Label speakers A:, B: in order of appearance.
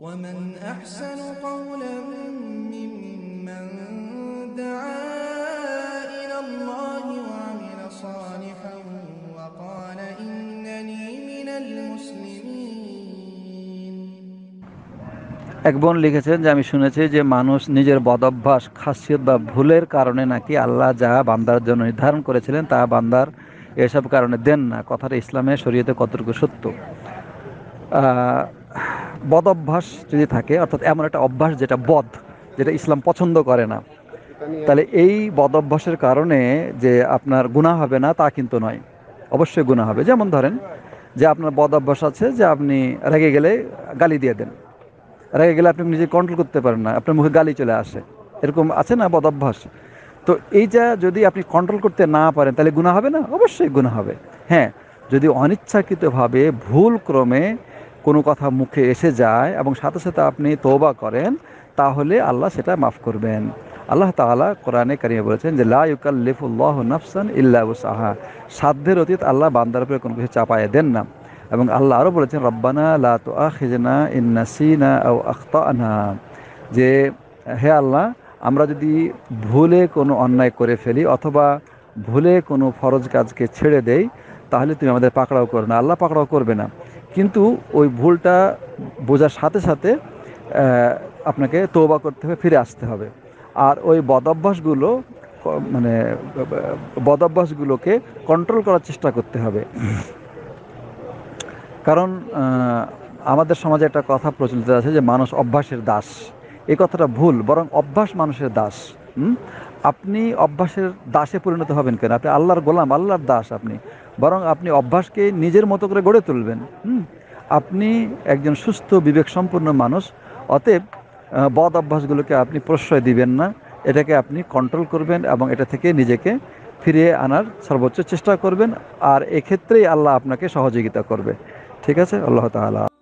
A: ومن أحسن قولا ممن دعا إلى الله وعمل صالحا وقال إنني من المسلمين এক বোন লিখেছেন যে আমি শুনেছি যে মানুষ নিজের বদভ্যাস খাসিয়ত বা ভুলের কারণে নাকি আল্লাহ যা বান্দার জন্য নির্ধারণ করেছিলেন তা বান্দার এসব কারণে দেন না কথাটা ইসলামে শরীয়তে কতটুকু সত্য বদ অভ্যাস যদি থাকে অর্থাৎ এমন একটা অভ্যাস যেটা বধ যেটা ইসলাম পছন্দ করে না তাহলে এই বদ অভ্যাসের কারণে যে আপনার গুণা হবে না তা কিন্তু নয় অবশ্যই গুণা হবে যেমন ধরেন যে আপনার বদ অভ্যাস আছে যে আপনি রেগে গেলে গালি দিয়ে দেন রেগে গেলে আপনি নিজে কন্ট্রোল করতে পারেন না আপনার মুখে গালি চলে আসে এরকম আছে না বদ অভ্যাস তো এইটা যদি আপনি কন্ট্রোল করতে না পারেন তাহলে গুণা হবে না অবশ্যই গুণা হবে হ্যাঁ যদি অনিচ্ছাকৃতভাবে ভুল ক্রমে কোনো কথা মুখে এসে যায় এবং সাথে সাথে আপনি তোবা করেন তাহলে আল্লাহ সেটা মাফ করবেন আল্লাহ তালা কোরআনে কারিয়ে বলেছেন যে লাউকাল্লিফুল্লাহ নাফসান ইল্লা সাহা সাধ্যের অতীত আল্লাহ বান্দার উপরে কোনো কিছু চাপায় দেন না এবং আল্লাহ আরও বলেছেন রব্বানা লা তো আখিজনা ইন্নাসিনা ও আখতানা যে হে আল্লাহ আমরা যদি ভুলে কোনো অন্যায় করে ফেলি অথবা ভুলে কোনো ফরজ কাজকে ছেড়ে দেই তাহলে তুমি আমাদের পাকড়াও করো না আল্লাহ পাকড়াও করবে না কিন্তু ওই ভুলটা বোঝার সাথে সাথে আপনাকে তৌবা করতে হবে ফিরে আসতে হবে আর ওই বদাভ্যাসগুলো মানে বদাভ্যাসগুলোকে কন্ট্রোল করার চেষ্টা করতে হবে কারণ আমাদের সমাজে একটা কথা প্রচলিত আছে যে মানুষ অভ্যাসের দাস এই কথাটা ভুল বরং অভ্যাস মানুষের দাস আপনি অভ্যাসের দাসে পরিণত হবেন কেন আপনি আল্লাহর গোলাম আল্লাহর দাস আপনি বরং আপনি অভ্যাসকে নিজের মতো করে গড়ে তুলবেন হুম আপনি একজন সুস্থ বিবেকসম্পন্ন মানুষ অতএব বদ অভ্যাসগুলোকে আপনি প্রশ্রয় দিবেন না এটাকে আপনি কন্ট্রোল করবেন এবং এটা থেকে নিজেকে ফিরিয়ে আনার সর্বোচ্চ চেষ্টা করবেন আর এক্ষেত্রেই আল্লাহ আপনাকে সহযোগিতা করবে ঠিক আছে আল্লাহ তালা